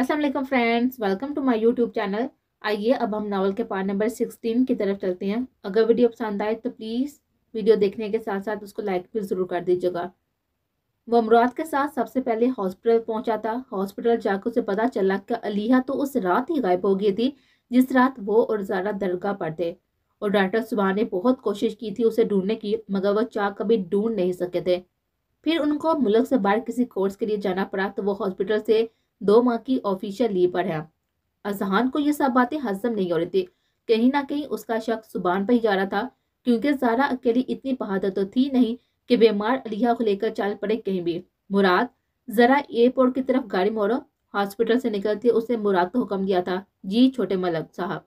Aslam friends welcome to my YouTube channel आइए अब हम नावल के पार्ट नंबर सिक्सटीन की तरफ चलते हैं अगर वीडियो पसंद आए तो प्लीज़ वीडियो देखने के साथ साथ उसको लाइक भी ज़रूर कर दीजिएगा वो अमरात के साथ सबसे पहले हॉस्पिटल पहुंचा था हॉस्पिटल जाकर उसे पता चला कि अलीहा तो उस रात ही गायब हो गई थी जिस रात वो और ज़ारा दरगाह पर थे और डॉक्टर सुबह ने बहुत कोशिश की थी उसे ढूंढने की मगर वह चाह कभी ढूंढ नहीं सके थे फिर उनको मुल्क से बाहर किसी कोर्स के लिए जाना पड़ा तो वो हॉस्पिटल से दो माह की ऑफिशियल लीव पर है अजहान को ये सब बातें हजम नहीं हो रही थी कहीं ना कहीं उसका शक सुबान पर ही जा रहा था क्योंकि जारा अकेली इतनी बहादुर तो थी नहीं कि बीमार अलिया को लेकर चल पड़े कहीं भी मुराद जरा एयरपोर्ट की तरफ गाड़ी मोड़ो हॉस्पिटल से निकलते उसने मुराद को हुक्म दिया था जी छोटे मलक साहब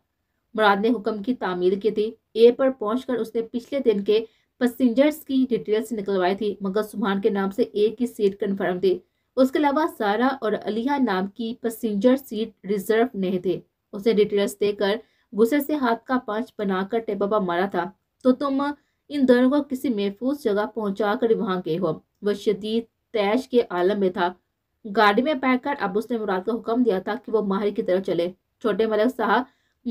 मुराद ने हुक्म की तामील की थी एयरपोर्ट पहुँच उसने पिछले दिन के पैसेंजर्स की डिटेल्स निकलवाई थी मगर सुबहान के नाम से एक ही सीट कन्फर्म थी उसके अलावा सारा और अलिया नाम की पैसेंजर सीट रिजर्व नहीं थे उसे डिटेल्स देकर गुस्से से हाथ का पांच बनाकर टेबाबा मारा था तो तुम इन दोनों को किसी महफूज जगह पहुंचा कर वहां गए हो वह शदीद तैश के आलम में था गाड़ी में बैठकर अब उसने मुराद को हुक्म दिया था कि वो माहिर की तरफ चले छोटे मलक साहब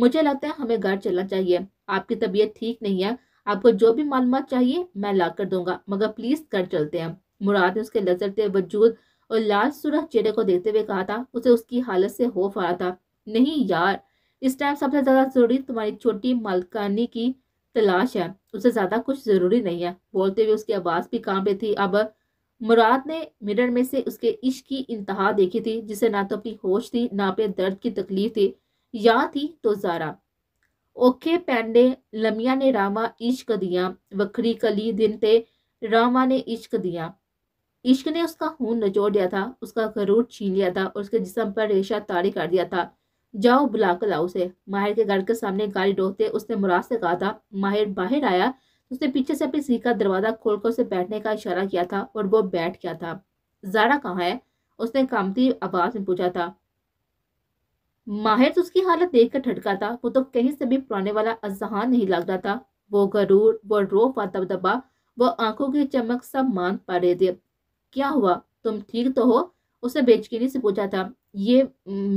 मुझे लगता है हमें घर चलना चाहिए आपकी तबीयत ठीक नहीं है आपको जो भी मालूम चाहिए मैं ला कर दूंगा मगर प्लीज घर चलते हैं मुराद ने उसके लजरते वजूद और लाल सुरख चेहरे को देखते हुए कहा था उसे उसकी हालत से होफ आ रहा था नहीं यार इस टाइम सबसे ज़्यादा ज़रूरी तुम्हारी छोटी मालकानी की तलाश है उसे ज़्यादा कुछ ज़रूरी नहीं है बोलते हुए उसकी आवाज़ भी काम पे थी अब मुराद ने मिरर में से उसके इश्क की इंतहा देखी थी जिसे ना तो अपनी होश थी ना अपने दर्द की तकलीफ थी या थी तो ज़ारा ओखे पैंडे लमिया ने रामा इश्क दिया वखरी कली दिन ते रामा ने इश्क दिया इश्क ने उसका खून नचोड़ दिया था उसका गरूर छीन लिया था और उसके जिसम पर रेशा तारी कर दिया था जाओ बुला कर लाओ उसे माहिर के घर के सामने गाड़ी डोकते उसने मुराद से कहा था माहिर बाहर आया उसने पीछे से अपनी सीखा दरवाज़ा खोलकर उसे बैठने का इशारा किया था और वो बैठ गया था जारा कहाँ है उसने कामती आवाज़ में पूछा था माहिर तो उसकी हालत देख कर ठटका था वो तो कहीं से भी पुराने वाला अजहान नहीं लग रहा था वो गरूर वो रोफ व दबदबा वो आंखों की चमक सब मान पा रहे थे क्या हुआ तुम ठीक तो हो उसने बेचकीनी से पूछा था ये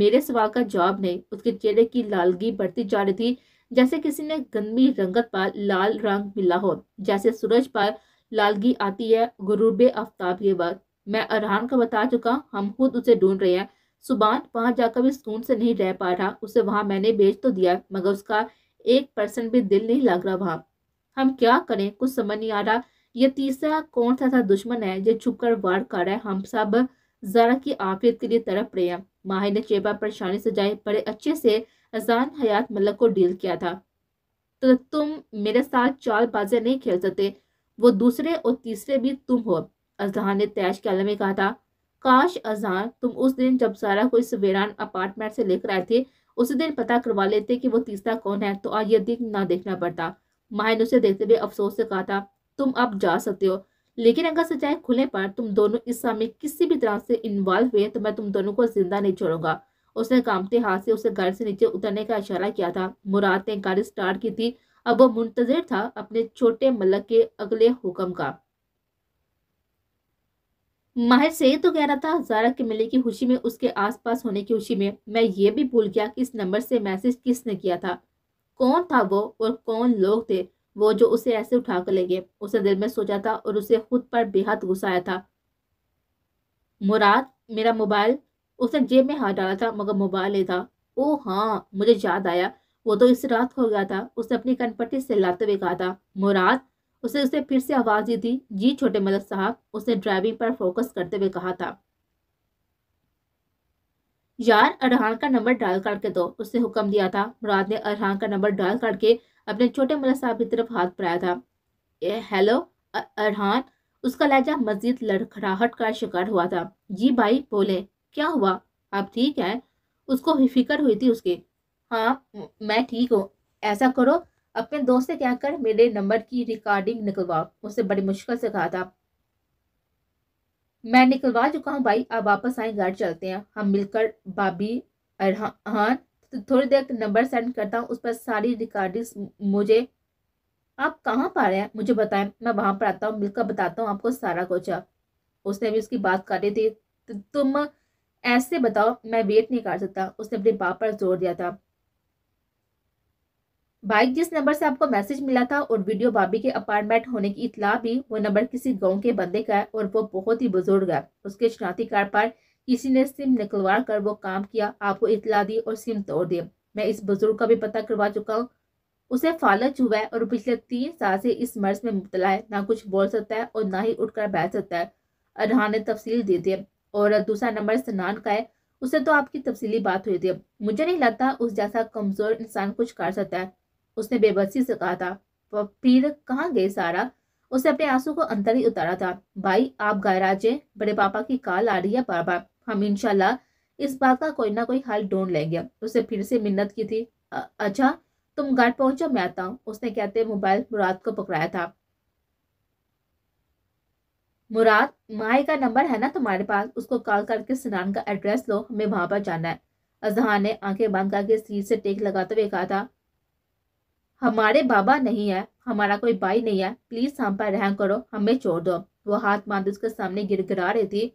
मेरे सवाल का जवाब नहीं उसके चेहरे की लालगी बढ़ती जा रही थी जैसे किसी ने गंदी रंगत पर लाल रंग मिला हो जैसे सूरज पर लालगी आती है गुरूब आफ्ताब के बाद मैं अरहान का बता चुका हम खुद उसे ढूंढ रहे हैं सुबान वहां जाकर भी सुकून से नहीं रह पा रहा उसे वहां मैंने बेच तो दिया मगर उसका एक परसेंट भी दिल नहीं लग रहा वहां हम क्या करें कुछ समझ नहीं आ रहा ये तीसरा कौन सा था दुश्मन है जो छुपकर वार कर रहा है हम सब जरा की आफियत के लिए तरफ रहे हैं माहिर ने चेपा परेशानी से जाए बड़े अच्छे से अजान हयात मलक को डील किया था तो तुम मेरे साथ चाल बाजे नहीं खेल सकते वो दूसरे और तीसरे भी तुम हो अजहान ने तैश के में कहा था काश अजहान तुम उस दिन जब सारा कोई सवेरान अपार्टमेंट से लेकर आए थे उसी दिन पता करवा लेते कि वो तीसरा कौन है तो आज यह दिन ना देखना पड़ता माहिर उसे देखते हुए अफसोस से कहा था तुम अब जा सकते हो लेकिन अगर सच्चाई खुले पर तुम दोनों इस समय किसी भी तरह से इन्वॉल्व हुए तो मैं तुम दोनों को जिंदा नहीं छोड़ूंगा उसने कामते हाथ से उसे गाड़ी से नीचे उतरने का इशारा किया था मुराद ने गाड़ी स्टार्ट की थी अब वो मुंतजर था अपने छोटे मलक के अगले हुक्म का माहिर से तो कह रहा था जारा के मिलने की खुशी में उसके आसपास होने की खुशी में मैं ये भी भूल गया कि इस नंबर से मैसेज किसने किया था कौन था वो और कौन लोग थे वो जो उसे ऐसे उठा कर ले गए उसे दिल में सोचा था और उसे खुद पर बेहद गुस्सा आया था मुराद मेरा मोबाइल उसने जेब में हाथ डाला था मगर मोबाइल नहीं था ओ हाँ मुझे याद आया वो तो इस रात हो गया था उसने अपनी कनपट्टी से लाते हुए कहा था मुराद उसे उसे फिर से आवाज़ दी थी जी छोटे मलक साहब उसने ड्राइविंग पर फोकस करते हुए कहा था यार अरहान का नंबर डाल काट के दो उसने हुक्म दिया था मुराद ने अरहान का नंबर डाल काट के अपने छोटे मुला साहब की तरफ हाथ पड़ाया था ए, हेलो अरहान उसका लहजा मजीद लड़खड़ाहट का शिकार हुआ था जी भाई बोले क्या हुआ आप ठीक हैं उसको फिक्र हुई थी उसकी हाँ मैं ठीक हूँ ऐसा करो अपने दोस्त से कहकर मेरे नंबर की रिकॉर्डिंग निकलवाओ उसे बड़ी मुश्किल से कहा था मैं निकलवा चुका हूँ भाई आप वापस आए घर चलते हैं हम मिलकर बाबी अरहान तो थोड़ी देर नंबर सेंड करता हूँ उस पर सारी रिकॉर्डिंग्स मुझे आप कहाँ पर हैं मुझे बताएं मैं वहाँ पर आता हूँ मिलकर बताता हूँ आपको सारा कुछ उसने भी उसकी बात कर रही थी तो तुम ऐसे बताओ मैं वेट नहीं कर सकता उसने अपने बाप पर जोर दिया था भाई जिस नंबर से आपको मैसेज मिला था और वीडियो भाभी के अपार्टमेंट होने की इतला भी वो नंबर किसी गांव के बंदे का है और वो बहुत ही बुजुर्ग है उसके शनाती कार्ड पर किसी ने सिम निकलवा कर वो काम किया आपको इतला दी और सिम तोड़ दिया मैं इस बुजुर्ग का भी पता करवा चुका हूँ उसे फालच हुआ है और पिछले तीन साल से इस मर्ज में मुबतला है ना कुछ बोल सकता है और ना ही उठकर बैठ सकता है अरहान ने तफसील दे दी और दूसरा नंबर स्नान का है उसे तो आपकी तफसीली बात हुई थी मुझे नहीं लगता उस जैसा कमज़ोर इंसान कुछ कर सकता है उसने बेबसी से कहा था पीर कहाँ गए सारा उसे अपने आंसू को अंतर ही उतारा था भाई आप गायराजे बड़े पापा की काल आ रही है बाबा हम इनशाला इस बात का कोई ना कोई हल ढूंढ लेंगे उसने फिर से मिन्नत की थी अच्छा तुम घाट पहुंचो मैं आता हूँ उसने कहते मोबाइल मुराद को पकड़ाया था मुराद माए का नंबर है ना तुम्हारे पास उसको कॉल करके सिनान का एड्रेस लो हमें वहां पर जाना है अजहान ने आंखें बंद करके सीट से टेक लगाते हुए कहा था हमारे बाबा नहीं है हमारा कोई भाई नहीं है प्लीज हम पर रहम करो हमें छोड़ दो वो हाथ बांध उसके सामने गिरा रही थी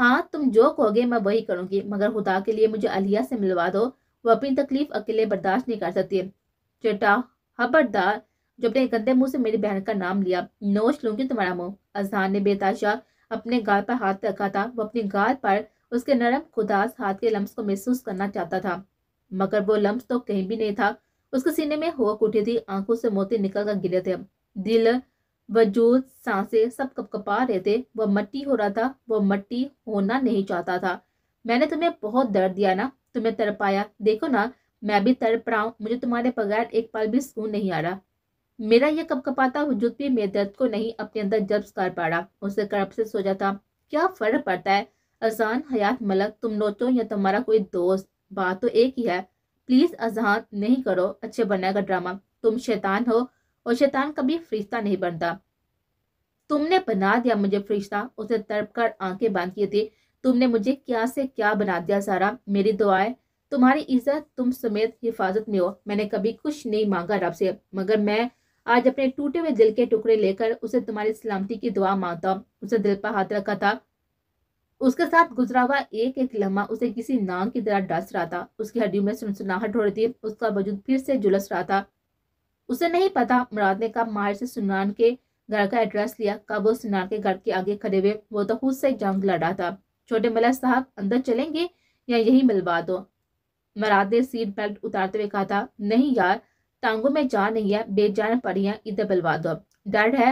हाँ तुम जो कहोगे मैं वही करूँगी मगर खुदा के लिए मुझे अलिया से मिलवा दो वो अपनी तकलीफ अकेले बर्दाश्त नहीं कर सकती चेटा हबरदार जो अपने गंदे मुंह से मेरी बहन का नाम लिया नोच लूंगी तुम्हारा मुंह अजहान ने बेताशा अपने गाल पर हाथ रखा था वो अपनी गाल पर उसके नरम खुदास हाथ के लम्स को महसूस करना चाहता था मगर वो लम्स तो कहीं भी नहीं था उसके सीने में हुआ उठी थी आंखों से मोती निकल कर गिरे थे दिल वह वजूद सांसें सब कपकपा रहे थे वह मट्टी हो रहा था वह मट्टी होना नहीं चाहता था मैंने तुम्हें बहुत दर्द दिया ना तुम्हें तड़पाया देखो ना मैं भी तड़प रहा हूँ मुझे तुम्हारे बगैर एक पल भी सुकून नहीं आ रहा मेरा यह कपकपाता वजूद भी मेरे दर्द को नहीं अपने अंदर जब्त कर पा रहा उसे कड़प से सोचा था क्या फर्क पड़ता है अजान हयात मलक तुम नोचो या तुम्हारा कोई दोस्त बात तो एक ही है प्लीज अजहान नहीं करो अच्छे बनने का ड्रामा तुम शैतान हो और शैतान कभी फरिश्ता नहीं बनता तुमने बना दिया मुझे फरिश्ता उसे तड़प कर आंखें बांध किए थे तुमने मुझे क्या से क्या बना दिया सारा मेरी दुआएं तुम्हारी इज्जत तुम समेत हिफाजत में हो मैंने कभी कुछ नहीं मांगा रब से मगर मैं आज अपने टूटे हुए दिल के टुकड़े लेकर उसे तुम्हारी सलामती की दुआ मांगता उसे दिल पर हाथ रखा था उसके साथ गुजरा हुआ एक एक लम्हा उसे किसी नाम की तरह डस रहा था उसकी हड्डियों में सुनसुनाहट हो रही थी उसका वजूद फिर से जुलस रहा था उसे नहीं पता मुराद ने कब माहिर से सुनान के घर का एड्रेस लिया कब वो सुनान के घर के आगे खड़े हुए वो तो खुद से जंग लड़ा था छोटे मलर साहब अंदर चलेंगे या यही मिलवा दो मराद ने सीट बेल्ट उतारते हुए कहा था नहीं यार टांगों में जान नहीं है बेजान पड़ी है इधर मिलवा दो डर है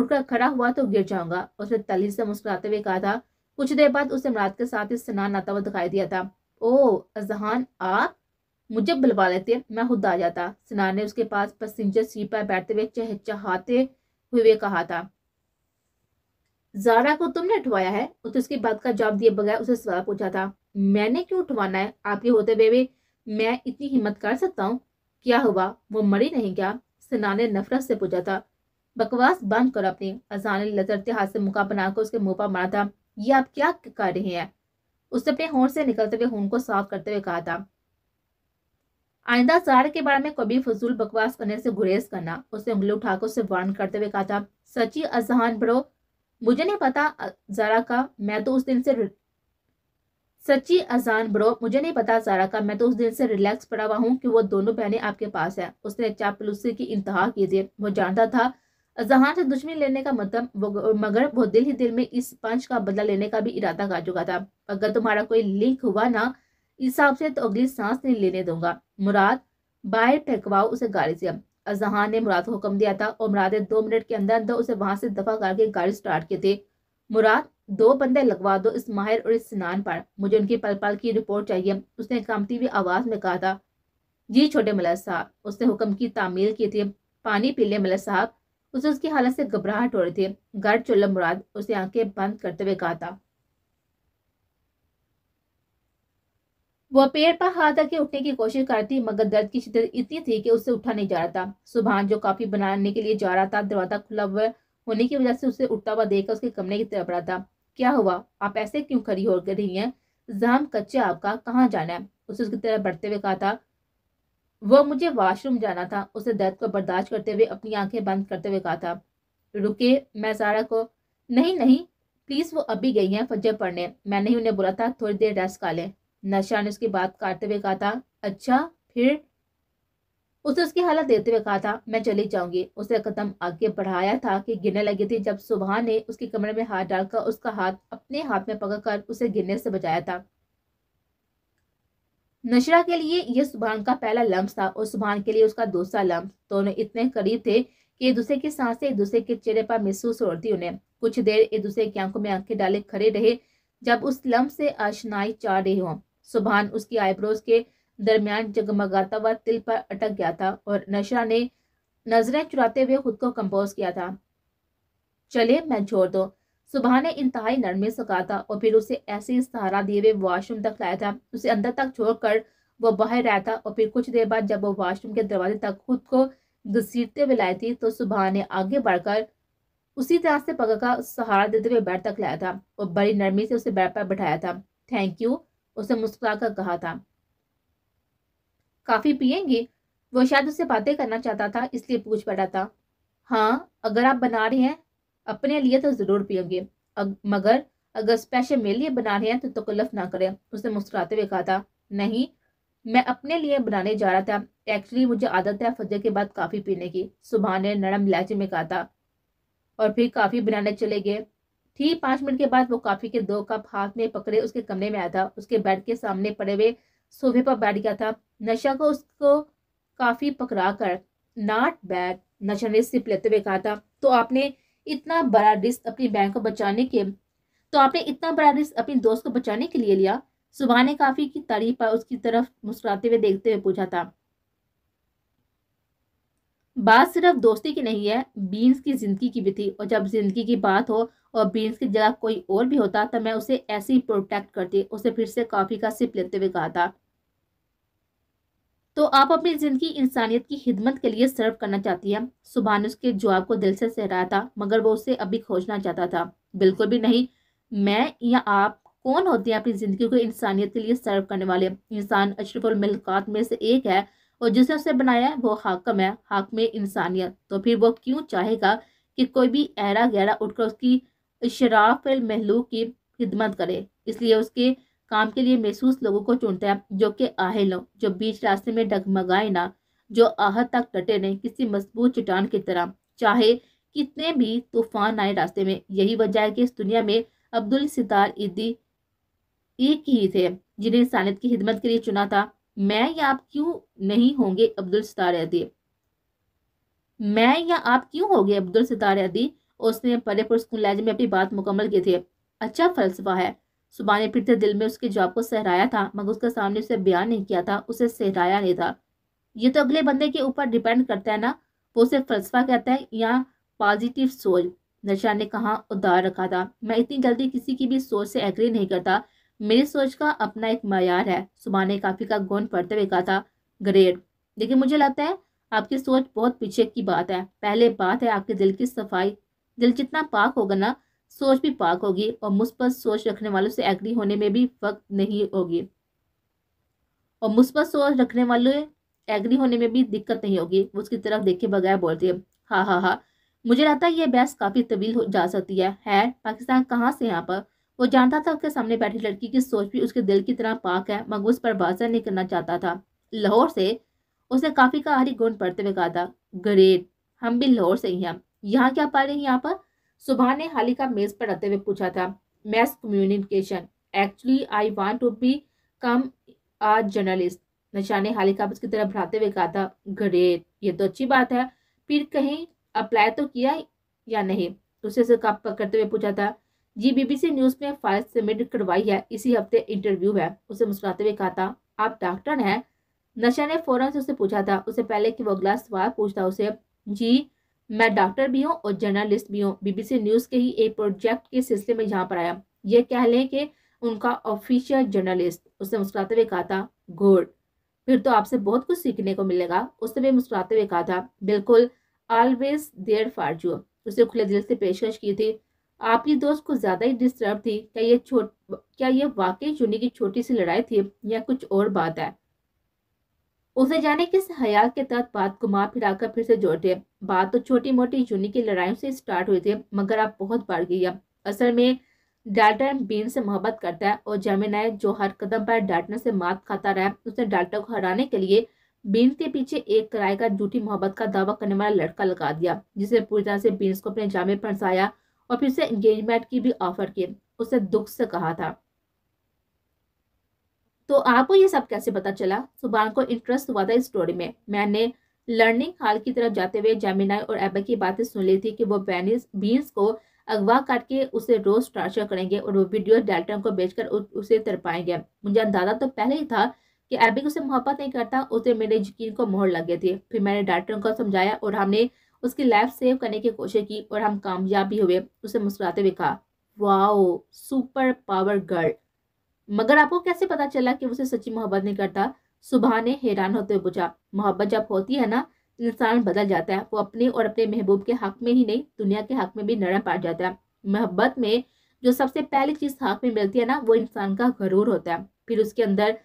उठकर खड़ा हुआ तो गिर जाऊंगा उसने तली से मुस्कुराते हुए कहा था कुछ देर बाद उसे मराद के साथ ही स्नान आता हुआ दिखाई दिया था ओ अजहान आप मुझे बुलवा लेते मैं खुद आ जाता सिन्हा ने उसके पास पैसेंजर सीट पर बैठते हुए चहचहाते हुए कहा था जारा को तुमने उठवाया है उसे उसके बात का जवाब दिए बगैर उसे सवाल पूछा था मैंने क्यों उठवाना है आपके होते हुए भी मैं इतनी हिम्मत कर सकता हूँ क्या हुआ वो मरी नहीं क्या सिन्हा ने नफरत से पूछा था बकवास बंद करो अपनी अजान ने लतरते हाथ से मुका बनाकर उसके मुंह पर मारा था ये आप क्या कर रहे हैं उसने अपने होंठ से निकलते हुए खून को साफ करते हुए कहा था आइंदा शहर के बारे में कभी फजूल बकवास करने से गुरेज करना उसने उंगली उठाकर उसे वर्ण करते हुए कहा था सची अजहान ब्रो तो मुझे नहीं पता जारा का मैं तो उस दिन से सच्ची अजान ब्रो मुझे नहीं पता सारा का मैं तो उस दिन से रिलैक्स पड़ा हुआ हूँ कि वो दोनों बहनें आपके पास है उसने चापलूसी की इंतहा की थी वो जानता था अजहान से दुश्मनी लेने का मतलब मगर वो दिल ही दिल में इस पंच का बदला लेने का भी इरादा कर चुका था अगर तुम्हारा कोई लिंक हुआ ना इस से तो अगली सांस नहीं लेने दूंगा मुराद बाहर फेंकवाओ उसे गाड़ी से अजहान ने मुराद को हुक्म दिया था और मुराद ने दो मिनट के अंदर अंदर उसे वहां से दफा करके गाड़ी स्टार्ट की थी मुराद दो बंदे लगवा दो इस माहिर और इस स्नान पर मुझे उनकी पल पल की रिपोर्ट चाहिए उसने कामती हुई आवाज़ में कहा था जी छोटे मलर साहब उसने हुक्म की तामील की थी पानी पी ले मलर साहब उसे उसकी हालत से घबराहट हो रही थी घर चुल्ल मुराद उसे आंखें बंद करते हुए कहा था वह पेड़ पर हाथ रखे उठने की कोशिश कर रही थी मगर दर्द की शिद्दत इतनी थी कि उससे उठा नहीं जा रहा था सुबहान जो कॉफी बनाने के लिए जा रहा था दरवाजा खुला हुआ होने की वजह से उसे उठता हुआ देखकर उसके कमरे की तरफ रहा था क्या हुआ आप ऐसे क्यों खड़ी हो रही है जाम कच्चे आपका कहाँ जाना है उसे उसकी तरफ बढ़ते हुए कहा था वह मुझे वॉशरूम जाना था उसे दर्द को बर्दाश्त करते हुए अपनी आंखें बंद करते हुए कहा था रुके मैं सारा को नहीं नहीं प्लीज़ वो अभी गई है फजर पढ़ने मैंने ही उन्हें बोला था थोड़ी देर रेस्ट का लें नशा ने उसकी बात काटते हुए कहा था अच्छा फिर उसने उसकी हालत देते हुए कहा था मैं चली जाऊंगी उसने कदम आगे बढ़ाया था कि गिरने लगी थी जब सुबह ने उसके कमरे में हाथ डालकर उसका हाथ अपने हाथ में पकड़कर उसे गिरने से बचाया था नशरा के लिए यह सुबहान का पहला लम्ब था और सुबहान के लिए उसका दूसरा लम्ब दोनों इतने करीब थे कि एक दूसरे की सांसें एक दूसरे के चेहरे पर महसूस हो रही उन्हें कुछ देर एक दूसरे की आंखों में आंखें डाले खड़े रहे जब उस लम्ब से आशनाई चाह रही हों सुबहान उसकी आईब्रोज के दरमियान जगमगाता हुआ तिल पर अटक गया था और नशरा ने नजरें चुराते हुए खुद को कंपोज किया था चले मैं छोड़ दो सुबह ने इंतहाई नरमी से कहा था और फिर उसे ऐसे सहारा दिए हुए वॉशरूम तक लाया था उसे अंदर तक छोड़कर वो बाहर रहा था और फिर कुछ देर बाद जब वो वॉशरूम के दरवाजे तक खुद को घसीटते हुए लाई थी तो सुबह ने आगे बढ़कर उसी तरह से पकड़ का सहारा देते हुए बेड तक लाया था और बड़ी नरमी से उसे बेड पर बैठाया था थैंक यू उसने मुस्कुराकर कहा था काफी पियेंगे वो शायद उससे बातें करना चाहता था इसलिए पूछ पड़ा था हाँ अगर आप बना रहे हैं अपने लिए तो ज़रूर पियेंगे अग, मगर अगर स्पेशल मेरे लिए बना रहे हैं तो तकल्लफ ना करें उसने मुस्कुराते हुए कहा था नहीं मैं अपने लिए बनाने जा रहा था एक्चुअली मुझे आदत है फजर के बाद काफ़ी पीने की सुबह ने नरम लहजे में कहा था और फिर काफ़ी बनाने चले गए ठीक पांच मिनट के बाद वो कॉफ़ी के दो कप हाथ में पकड़े उसके कमरे में आया था उसके बेड के सामने पड़े हुए सोफे पर बैठ गया था नशा को उसको काफ़ी पकड़ा कर नॉट बैड नशा ने सिप लेते हुए कहा था तो आपने इतना बड़ा रिस्क अपनी बहन को बचाने के तो आपने इतना बड़ा रिस्क अपनी दोस्त को बचाने के लिए लिया सुबह ने काफ़ी की तारीफ पर उसकी तरफ मुस्कुराते हुए देखते हुए पूछा था बात सिर्फ दोस्ती की नहीं है बीन्स की ज़िंदगी की भी थी और जब ज़िंदगी की बात हो और बीन्स की जगह कोई और भी होता तो मैं उसे ऐसे ही प्रोटेक्ट करती उसे फिर से कॉफ़ी का सिप लेते हुए कहा था तो आप अपनी ज़िंदगी इंसानियत की खिदमत के लिए सर्व करना चाहती है सुबह ने उसके जवाब को दिल से सहराया था मगर वो उसे अभी खोजना चाहता था बिल्कुल भी नहीं मैं या आप कौन होते हैं अपनी ज़िंदगी को इंसानियत के लिए सर्व करने वाले इंसान अशरफुल मिलकात में से एक है और जिसने उसे बनाया वो हाकम है हाक में इंसानियत तो फिर वो क्यों चाहेगा कि कोई भी ऐरा गहरा उठकर उसकी शराफ महलूक की खिदमत करे इसलिए उसके काम के लिए महसूस लोगों को चुनता है जो कि आहिल हो जो बीच रास्ते में डगमगाए ना जो आहत तक डटे नहीं किसी मजबूत चट्टान की तरह चाहे कितने भी तूफान आए रास्ते में यही वजह है कि इस दुनिया में अब्दुल सितार इदी एक ही थे जिन्हें इंसानियत की खिदमत के लिए चुना था मैं या आप क्यों नहीं होंगे अब्दुल सितार अदी मैं या आप क्यों होंगे अब्दुल सितार अदी उसने परे पुरस्कून लहजे में अपनी बात मुकम्मल की थी अच्छा फलसफा है सुबह ने से दिल में उसके जवाब को सहराया था मगर उसके सामने उसे बयान नहीं किया था उसे सहराया नहीं था ये तो अगले बंदे के ऊपर डिपेंड करता है ना वो उसे फलसफा कहता है या पॉजिटिव सोच नशा ने कहा उदार रखा था मैं इतनी जल्दी किसी की भी सोच से एग्री नहीं करता मेरी सोच का अपना एक मैार है सुबह ने काफ़ी का गौन पढ़ते हुए कहा था ग्रेट लेकिन मुझे लगता है आपकी सोच बहुत पीछे की बात है पहले बात है आपके दिल की सफाई दिल जितना पाक होगा ना सोच भी पाक होगी और मुस्बत सोच रखने वालों से एग्री होने में भी वक्त नहीं होगी और मुस्बत सोच रखने वाले एग्री होने में भी दिक्कत नहीं होगी उसकी तरफ देखे बगैर बोलती है हाँ हाँ हाँ मुझे लगता है ये बहस काफ़ी तवील हो जा सकती है है पाकिस्तान कहाँ से यहाँ पर वो जानता था उसके सामने बैठी लड़की की सोच भी उसके दिल की तरह पाक है मगर उस पर वाजह नहीं करना चाहता था लाहौर से उसने काफ़ी का आरी गुण पढ़ते हुए कहा था ग्रेट हम भी लाहौर से ही हैं यहाँ क्या पा रहे हैं यहाँ पर सुबह ने हालिका मेज़ पर रहते हुए पूछा था mass communication actually I want to become a journalist नशा ने हालिका उसकी तरफ भराते हुए कहा था ग्रेट ये तो अच्छी बात है फिर कहीं अप्लाई तो किया या नहीं उसे से पकड़ते हुए पूछा था जी बीबीसी न्यूज में फाइल सबमिट करवाई है इसी हफ्ते इंटरव्यू है उसे मुस्कुराते हुए कहा था आप डॉक्टर हैं नशा ने फौरन से उसे पूछा था उसे पहले कि वो अगला सवाल पूछता उसे जी मैं डॉक्टर भी हूँ और जर्नलिस्ट भी हूँ बीबीसी न्यूज के ही एक प्रोजेक्ट के सिलसिले में यहाँ पर आया ये कह लें कि उनका ऑफिशियल जर्नलिस्ट उसने मुस्कुराते हुए कहा था गुड फिर तो आपसे बहुत कुछ सीखने को मिलेगा उसने भी मुस्कुराते हुए कहा था बिल्कुल ऑलवेज देयर फॉर यू खुले दिल से पेशकश की थी आपकी दोस्त को ज़्यादा ही डिस्टर्ब थी क्या ये छोट क्या ये वाकई चुनी की छोटी सी लड़ाई थी या कुछ और बात है उसे जाने किस हयाल के तहत बात घुमा फिरा कर फिर से जोड़ते बात तो छोटी मोटी चुनी की लड़ाइयों से स्टार्ट हुई थी मगर आप बहुत बढ़ गई असल में डाल्टा बीन से मोहब्बत करता है और जमेना जो हर कदम पर डाल्टन से मात खाता रहा उसने डाल्टा को हराने के लिए बीन के पीछे एक किराए का झूठी मोहब्बत का दावा करने वाला लड़का लगा दिया जिसने पूरी तरह से बीन्स को अपने जामे पर फंसाया और फिर से एंगेजमेंट की भी ऑफर की उसे दुख से कहा था तो आपको ये सब कैसे पता चला सुबान को इंटरेस्ट हुआ था इस स्टोरी में मैंने लर्निंग हाल की तरफ जाते हुए जामिनाई और एबा की बातें सुन ली थी कि वो बैनिस बीन्स को अगवा करके उसे रोज टॉर्चर करेंगे और वो वीडियो डेल्टन को बेचकर उसे तरपाएंगे मुझे अंदाजा तो पहले ही था कि एबिक उसे मोहब्बत नहीं करता उसे मेरे यकीन को मोहर लग गई थी फिर मैंने डाल्टन को समझाया और हमने उसकी लाइफ सेव करने की कोशिश की और हम कामयाब भी हुए उसे मुस्कुराते हुए कहा वाओ सुपर पावर गर्ल मगर आपको कैसे पता चला कि उसे सच्ची मोहब्बत नहीं करता सुबह ने हैरान होते हुए पूछा मोहब्बत जब होती है ना इंसान बदल जाता है वो अपने और अपने महबूब के हक में ही नहीं दुनिया के हक में भी नरम पड़ जाता है मोहब्बत में जो सबसे पहली चीज़ हक में मिलती है ना वो इंसान का गरूर होता है फिर उसके अंदर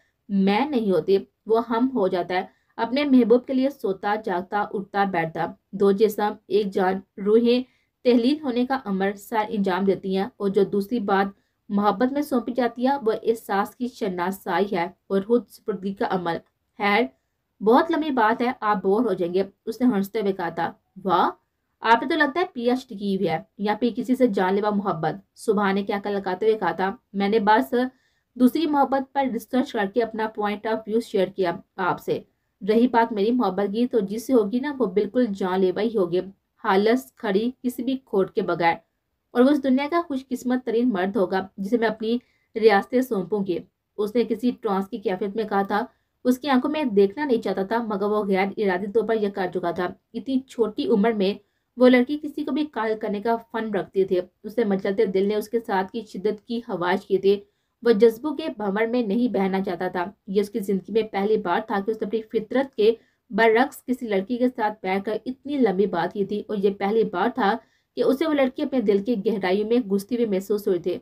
मैं नहीं होती वो हम हो जाता है अपने महबूब के लिए सोता जागता उठता बैठता दो जिसम एक जान रूहें तहलील होने का अमर सार अंजाम देती हैं और जो दूसरी बात मोहब्बत में सौंपी जाती है वह एहसास की शनासाई है और खुद सपुर्दगी का अमल है बहुत लंबी बात है आप बोर हो जाएंगे उसने हंसते हुए कहा था वाह आपने तो लगता है पी एच की हुई है या फिर किसी से जानलेवा मोहब्बत सुबह ने क्या कर लगाते हुए कहा था मैंने बस दूसरी मोहब्बत पर रिसर्च करके अपना पॉइंट ऑफ व्यू शेयर किया आपसे रही बात मेरी मोहब्बत की तो जिससे होगी ना वो बिल्कुल जानलेवा ही होगी हालस खड़ी किसी भी खोट के बगैर और वो इस दुनिया का खुशकिस्मत तरीन मर्द होगा जिसे मैं अपनी रियासतें सौंपूंगी उसने किसी ट्रांस की कैफियत में कहा था उसकी आंखों में देखना नहीं चाहता था मगर वो गैर इरादे तौर पर यह कर चुका था इतनी छोटी उम्र में वो लड़की किसी को भी कायल करने का फन रखती थी उससे मचलते दिल ने उसके साथ की शिद्दत की हवाश की थी वह जज्बों के भंवर में नहीं बहना चाहता था यह उसकी जिंदगी में पहली बार था कि उसने अपनी फितरत के बरक्स किसी लड़की के साथ बैठ कर इतनी लंबी बात की थी और यह पहली बार था कि उसे वो लड़की अपने दिल की गहराइयों में घुसती हुई महसूस हुए थे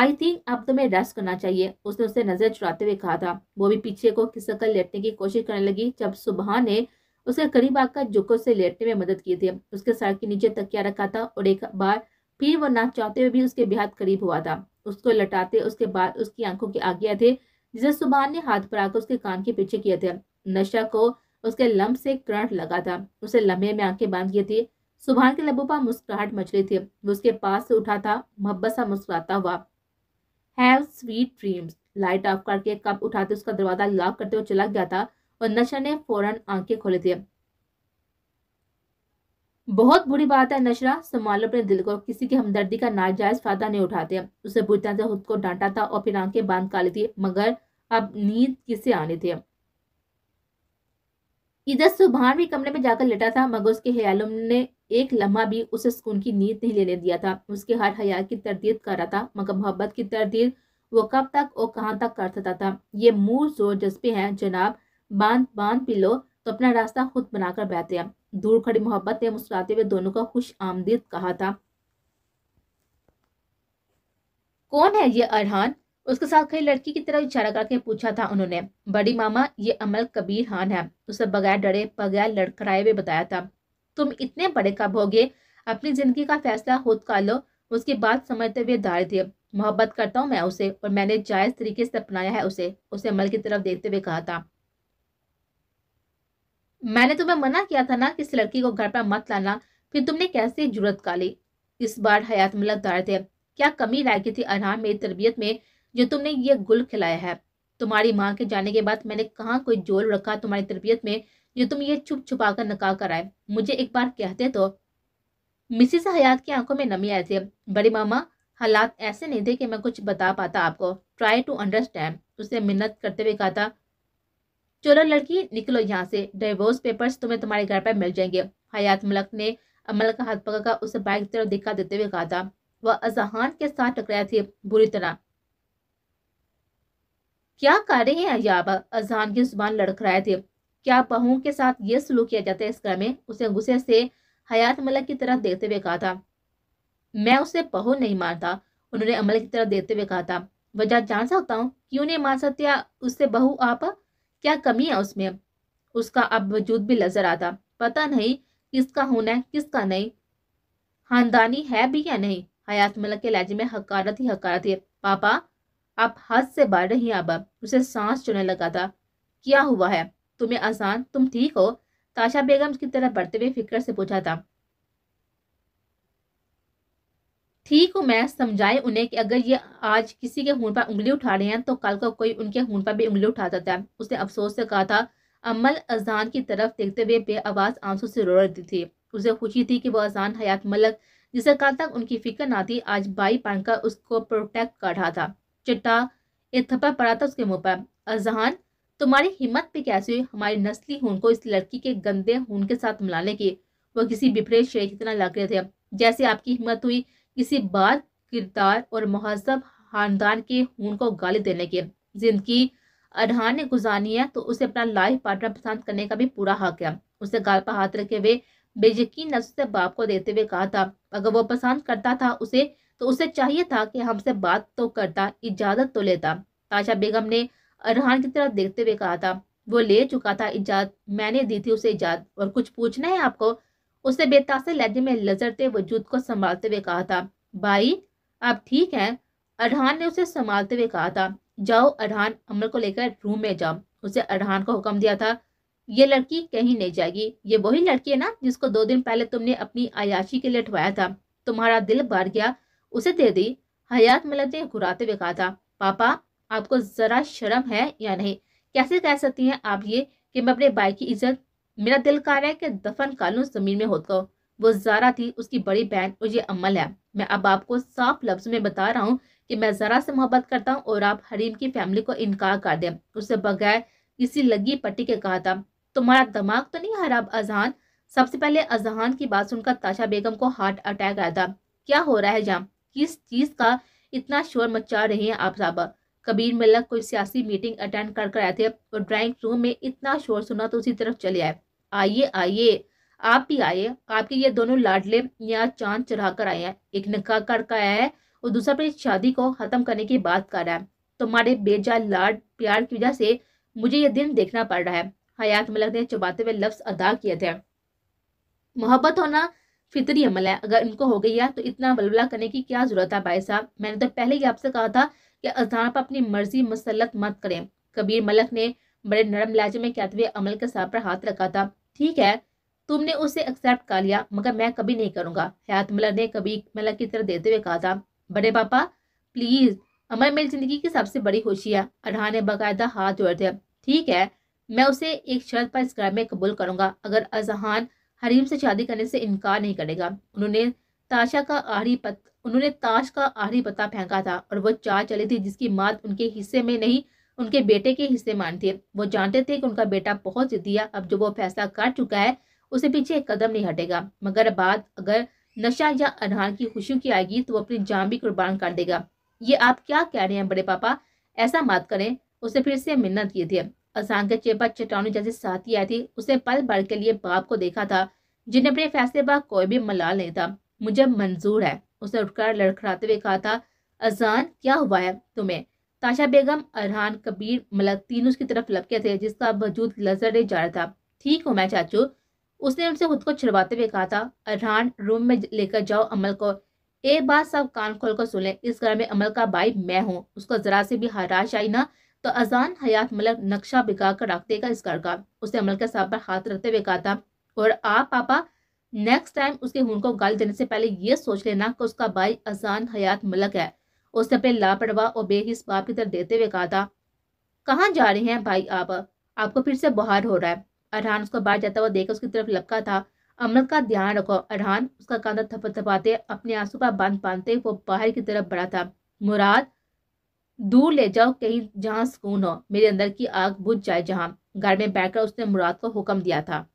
आई थिंक अब तुम्हें रेस्ट करना चाहिए उसने उसे नजर चुराते हुए कहा था वो भी पीछे को खिसक लेटने की कोशिश करने लगी जब सुबह ने उसके करीब आकर जुको से लेटने में मदद की थी उसके सर के नीचे तकिया रखा था और एक बार फिर वो नाक चाहते हुए भी उसके बेहद करीब हुआ था उसको लटाते उसके बाद उसकी आंखों के आगे थे जिसे सुबह ने हाथ पर आकर उसके कान के पीछे किए थे नशा को उसके लम्ब से करंट लगा था उसे लम्हे में आंखें बांध गई थी सुबहान के लबों पर मुस्कुराहट मचली थी वो उसके पास से उठा था मोहब्बत सा मुस्कुराता हुआ have sweet dreams light off करके कप उठाते उसका दरवाजा लॉक करते हुए चला गया था और नशा ने फौरन आंखें खोली थी बहुत बुरी बात है नशरा संभालो अपने दिल को किसी की हमदर्दी का नाजायज फायदा नहीं उठाते उसे बुरी तरह से खुद को डांटा था और फिर आंखें बांध का लेती मगर अब नींद किसे आने थे इधर सुबहान भी कमरे में जाकर लेटा था मगर उसके हयालों ने एक लम्हा भी उसे सुकून की नींद नहीं लेने दिया था उसके हर हया की तरदीद कर रहा था मगर मोहब्बत की तरदीद वो कब तक और कहाँ तक कर सकता था ये मूल जोर जज्बे हैं जनाब बांध बांध पी लो तो अपना रास्ता खुद बनाकर बहते हैं दूर खड़ी मोहब्बत ने मुस्कुराते हुए दोनों का खुश आमदीद कहा था कौन है ये अरहान उसके साथ खड़ी लड़की की तरफ इशारा करके पूछा था उन्होंने बड़ी मामा ये अमल कबीर खान है उसे बगैर डरे बगैर लड़खड़ाए हुए बताया था तुम इतने बड़े कब होगे अपनी जिंदगी का फैसला खुद का लो उसकी बात समझते हुए दार थे मोहब्बत करता हूँ मैं उसे और मैंने जायज़ तरीके से अपनाया है उसे उसे अमल की तरफ देखते हुए कहा था मैंने तुम्हें मना किया था ना कि इस लड़की को घर पर मत लाना फिर तुमने कैसे जरूरत का ली इस बार हयात मिलत दर्द थे क्या कमी रह गई थी अनहार मेरी तरबियत में जो तुमने ये गुल खिलाया है तुम्हारी माँ के जाने के बाद मैंने कहा कोई जोल रखा तुम्हारी तरबियत में जो तुम ये छुप छुपा कर नका आए मुझे एक बार कहते तो मिसिस हयात की आंखों में नमी आई थी बड़ी मामा हालात ऐसे नहीं थे कि मैं कुछ बता पाता आपको ट्राई टू अंडरस्टैंड उसने मिन्नत करते हुए कहा था चलो लड़की निकलो यहाँ से डिवोर्स पेपर्स तुम्हें तुम्हारे घर पर मिल जाएंगे हयात मलक ने अमल का हाथ पकड़कर उसे बाइक की तरफ दिखा देते हुए कहा था वह अजहान के साथ टकराया थी बुरी तरह क्या कर रहे हैं अयाब अजहान की जुबान लड़खड़ाए रहे थे क्या बहू के साथ ये सलूक किया जाता है इस घर में उसे गुस्से से हयात मलक की तरफ देखते हुए कहा था मैं उसे बहू नहीं मारता उन्होंने अमल की तरफ देखते हुए कहा था वजह जान सकता हूँ क्यों नहीं मान सकते उससे बहू आप क्या कमी है उसमें उसका अब वजूद भी नजर आता पता नहीं किसका होना है किसका नहीं खानदानी है भी या नहीं हयात मलक के लहजे में हकारत ही हकारत है पापा आप हद से बाढ़ रही अब उसे सांस चुने लगा था क्या हुआ है तुम्हें आसान तुम ठीक हो ताशा बेगम की तरफ बढ़ते हुए फिक्र से पूछा था ठीक हूँ मैं समझाए उन्हें कि अगर ये आज किसी के खून पर उंगली उठा रहे हैं तो कल को कोई उनके खून पर भी उंगली उठा देता है उसने अफसोस से कहा था अमल अजान की तरफ देखते हुए आवाज़ आंसू से रो रही थी उसे खुशी थी कि वह अजान हयात मलक जिसे कल तक उनकी फिक्र ना थी आज बाई पहनकर उसको प्रोटेक्ट कर रहा था चिट्टा एक थप्पड़ पड़ा था उसके मुंह पर अजहान तुम्हारी हिम्मत पे कैसे हुई हमारी नस्ली खून को इस लड़की के गंदे खून के साथ मिलाने की वह किसी बिफरे शेर की तरह लग रहे थे जैसे आपकी हिम्मत हुई किसी बात किरदार और महजब खानदान के खून को गाली देने के जिंदगी अढ़ान ने गुजारनी है तो उसे अपना लाइफ पार्टनर पसंद करने का भी पूरा हक है उसे गाल पर हाथ रखे हुए बेयकीन नजर से बाप को देते हुए कहा था अगर वो पसंद करता था उसे तो उसे चाहिए था कि हमसे बात तो करता इजाजत तो लेता ताशा बेगम ने अरहान की तरफ देखते हुए कहा था वो ले चुका था इजाजत मैंने दी थी उसे इजाजत और कुछ पूछना है आपको उसने बेतासे लहजे में लजरते वजूद को संभालते हुए कहा था भाई आप ठीक हैं अरहान ने उसे संभालते हुए कहा था जाओ अरहान अमल को लेकर रूम में जाओ उसे अरहान को हुक्म दिया था ये लड़की कहीं नहीं जाएगी ये वही लड़की है ना जिसको दो दिन पहले तुमने अपनी आयाशी के लिए उठवाया था तुम्हारा दिल भर गया उसे दे दी हयात मलक ने घुराते हुए कहा था पापा आपको ज़रा शर्म है या नहीं कैसे कह सकती हैं आप ये कि मैं अपने भाई की इज्जत मेरा दिल कह रहा है कि दफन लूँ जमीन में होता वो जारा थी उसकी बड़ी बहन और ये अमल है मैं अब आपको साफ लफ्ज में बता रहा हूँ कि मैं जरा से मोहब्बत करता हूँ और आप हरीम की फैमिली को इनकार कर दें उससे बगैर किसी लगी पट्टी के कहा था तुम्हारा दिमाग तो नहीं हराब अजहान सबसे पहले अजहान की बात सुनकर ताशा बेगम को हार्ट अटैक आया था क्या हो रहा है जहाँ किस चीज़ का इतना शोर मचा रहे हैं आप साहबा कबीर मल्लक कोई सियासी मीटिंग अटेंड कर कर आए थे और ड्राइंग रूम में इतना शोर सुना तो उसी तरफ चले आए आइए आइए आप भी आइए आपके ये दोनों लाडले यहाँ चांद चढ़ा कर आए हैं एक निकाह कर आया है और दूसरा अपनी शादी को ख़त्म करने की बात कर रहा है तुम्हारे बेजा लाड प्यार की वजह से मुझे ये दिन देखना पड़ रहा है हयात मलक ने चबाते हुए लफ्ज़ अदा किए थे मोहब्बत होना फितरी अमल है अगर इनको हो गई है तो इतना बलबला करने की क्या ज़रूरत है भाई साहब मैंने तो पहले ही आपसे कहा था कि अजहार पर अपनी मर्जी मुसलत मत करें कबीर मलक ने बड़े नरम लहजे में कहते हुए अमल के साथ पर हाथ रखा था ठीक है तुमने उसे एक्सेप्ट कर लिया मगर मैं कभी नहीं करूंगा हयात मलक ने कबीर मलक की तरह देते हुए कहा था बड़े पापा प्लीज अमल मेरी जिंदगी की सबसे बड़ी खुशी है अरहा ने बाकायदा हाथ जोड़ दिया ठीक है मैं उसे एक शर्त पर इस घर में कबूल करूंगा अगर अजहान हरीम से शादी करने से इनकार नहीं करेगा उन्होंने ताशा का आहरी पत उन्होंने ताश का आहरी पत्ता फेंका था और वो चाह चली थी जिसकी मात उनके हिस्से में नहीं उनके बेटे के हिस्से मान थे वो जानते थे कि उनका बेटा बहुत जिदिया अब जो वो फैसला कर चुका है उसे पीछे एक कदम नहीं हटेगा मगर बाद अगर नशा या अनहार की खुशियों की आएगी तो वो अपनी जान भी कुर्बान कर देगा ये आप क्या कह रहे हैं बड़े पापा ऐसा मत करें उसे फिर से मिन्नत की थी असान के चेपा चटानी जैसे साथी आई थी उसने पल भर के लिए बाप को देखा था जिन्हें अपने फैसले पर कोई भी मलाल नहीं था मुझे मंजूर है उसने उठकर लड़खड़ाते हुए कहा था अजान क्या हुआ है तुम्हें ताशा बेगम अरहान कबीर मलक तीन उसकी तरफ लपके थे जिसका वजूद लजर जा रहा था ठीक हूँ मैं चाचू उसने उनसे खुद को छिड़वाते हुए कहा था अरहान रूम में लेकर जाओ अमल को एक बात सब कान खोल कर सुने इस घर में अमल का भाई मैं हूँ उसको जरा से भी हराश आई ना तो अजान हयात मलक नक्शा बिगाड़ कर रख देगा इस घर का उसने अमल के साथ पर हाथ रखते हुए कहा था और आप पापा नेक्स्ट टाइम उसके हूं को गाली देने से पहले यह सोच लेना कि उसका भाई अजान हयात मलक है उसने अपने लापरवाह और बेहिस बाप की तरफ देते हुए कहा था कहाँ जा रहे हैं भाई आप आपको फिर से बुहार हो रहा है अरहान उसको बाहर जाता हुआ देखकर उसकी तरफ लपका था अमृत का ध्यान रखो अरहान उसका कांधा थपथपाते अपने आंसू पर बांध बांधते वो बाहर की तरफ बढ़ा था मुराद दूर ले जाओ कहीं जहाँ सुकून हो मेरे अंदर की आग बुझ जाए जहाँ घर में बैठकर उसने मुराद को हुक्म दिया था